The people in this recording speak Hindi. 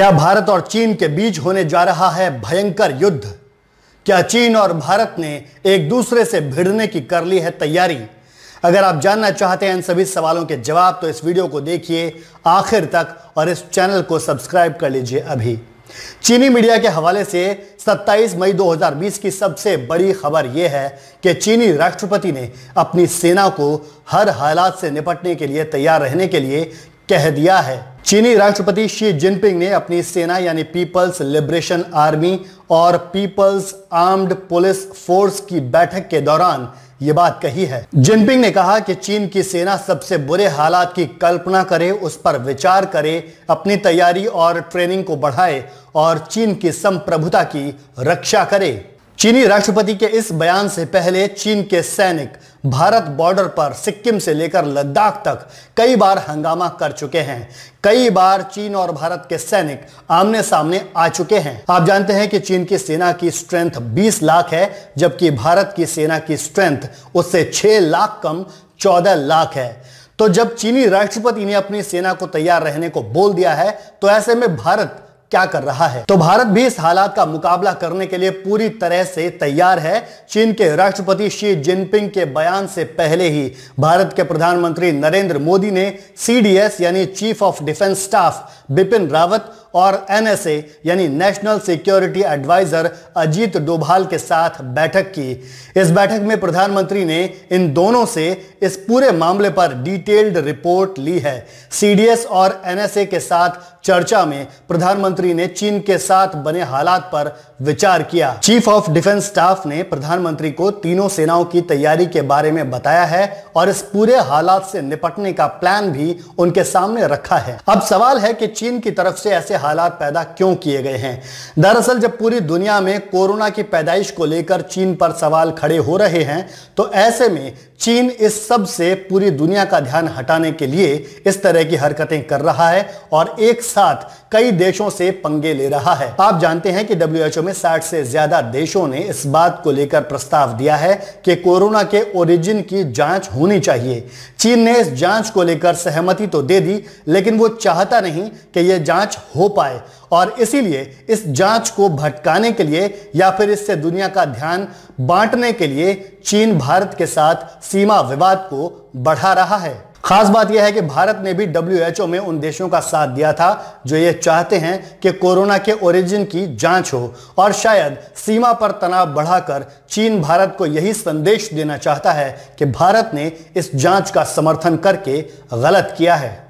क्या भारत और चीन के बीच होने जा रहा है भयंकर युद्ध क्या चीन और भारत ने एक दूसरे से भिड़ने की कर ली है तैयारी अगर आप जानना चाहते हैं इन सभी सवालों के जवाब तो इस वीडियो को देखिए आखिर तक और इस चैनल को सब्सक्राइब कर लीजिए अभी चीनी मीडिया के हवाले से 27 मई 2020 की सबसे बड़ी खबर यह है कि चीनी राष्ट्रपति ने अपनी सेना को हर हालात से निपटने के लिए तैयार रहने के लिए कह दिया है चीनी राष्ट्रपति शी जिनपिंग ने अपनी सेना यानी पीपल्स लिबरेशन आर्मी और पीपल्स आर्म्ड पुलिस फोर्स की बैठक के दौरान ये बात कही है जिनपिंग ने कहा कि चीन की सेना सबसे बुरे हालात की कल्पना करे उस पर विचार करे अपनी तैयारी और ट्रेनिंग को बढ़ाए और चीन की संप्रभुता की रक्षा करे चीनी राष्ट्रपति के इस बयान से पहले चीन के सैनिक भारत बॉर्डर पर सिक्किम से लेकर लद्दाख तक कई बार हंगामा कर चुके हैं कई बार चीन और भारत के सैनिक आमने सामने आ चुके हैं आप जानते हैं कि चीन की सेना की स्ट्रेंथ 20 लाख है जबकि भारत की सेना की स्ट्रेंथ उससे 6 लाख कम 14 लाख है तो जब चीनी राष्ट्रपति ने अपनी सेना को तैयार रहने को बोल दिया है तो ऐसे में भारत क्या कर रहा है तो भारत भी इस हालात का मुकाबला करने के लिए पूरी तरह से तैयार है चीन के राष्ट्रपति शी जिनपिंग के बयान से पहले ही भारत के प्रधानमंत्री नरेंद्र मोदी ने सीडीएस यानी chief of defence staff Bipin Rawat और एनएसए यानी national security adviser Ajit Doval के साथ बैठक की इस बैठक में प्रधानमंत्री ने इन दोनों से इस पूरे मामले पर डिटेल्ड रिपोर्ट ली है सीडीएस और एनएसए के साथ चर्चा में प्रधानमंत्री ने चीन के साथ बने हालात पर विचार किया चीफ ऑफ डिफेंस स्टाफ ने प्रधानमंत्री को तीनों सेनाओं की तैयारी के बारे में बताया है और इस पूरे हालात से निपटने का प्लान भी उनके सामने रखा है अब सवाल है कि चीन की तरफ से ऐसे हालात पैदा क्यों किए गए हैं दरअसल जब पूरी दुनिया में कोरोना की पैदाइश को लेकर चीन पर सवाल खड़े हो रहे हैं तो ऐसे में चीन इस सब से पूरी दुनिया का ध्यान हटाने के लिए इस तरह की हरकतें कर रहा है और एक साथ कई देशों से पंगे ले रहा है आप जानते हैं कि डब्ल्यूएचओ में 60 से ज्यादा देशों ने इस बात को लेकर प्रस्ताव दिया है कि कोरोना के ओरिजिन की जांच होनी चाहिए चीन ने इस जांच को लेकर सहमति तो दे दी लेकिन वो चाहता नहीं कि यह जांच हो पाए और इसीलिए इस जांच को भटकाने के लिए या फिर इससे दुनिया का ध्यान बांटने के लिए चीन भारत के साथ सीमा विवाद को बढ़ा रहा है खास बात यह है कि भारत ने भी डब्ल्यू में उन देशों का साथ दिया था जो ये चाहते हैं कि कोरोना के ओरिजिन की जांच हो और शायद सीमा पर तनाव बढ़ाकर चीन भारत को यही संदेश देना चाहता है कि भारत ने इस जांच का समर्थन करके गलत किया है